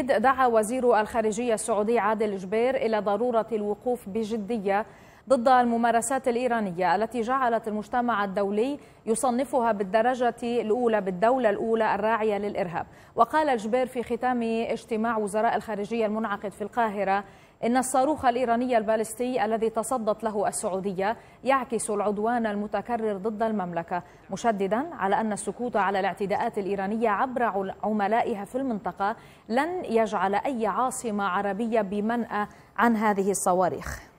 دعا وزير الخارجية السعودي عادل جبير إلى ضرورة الوقوف بجدية ضد الممارسات الإيرانية التي جعلت المجتمع الدولي يصنفها بالدرجة الأولى بالدولة الأولى الراعية للإرهاب وقال الجبير في ختام اجتماع وزراء الخارجية المنعقد في القاهرة إن الصاروخ الإيراني البالستي الذي تصدت له السعودية يعكس العدوان المتكرر ضد المملكة مشددا على أن السكوت على الاعتداءات الإيرانية عبر عملائها في المنطقة لن يجعل أي عاصمة عربية بمنأى عن هذه الصواريخ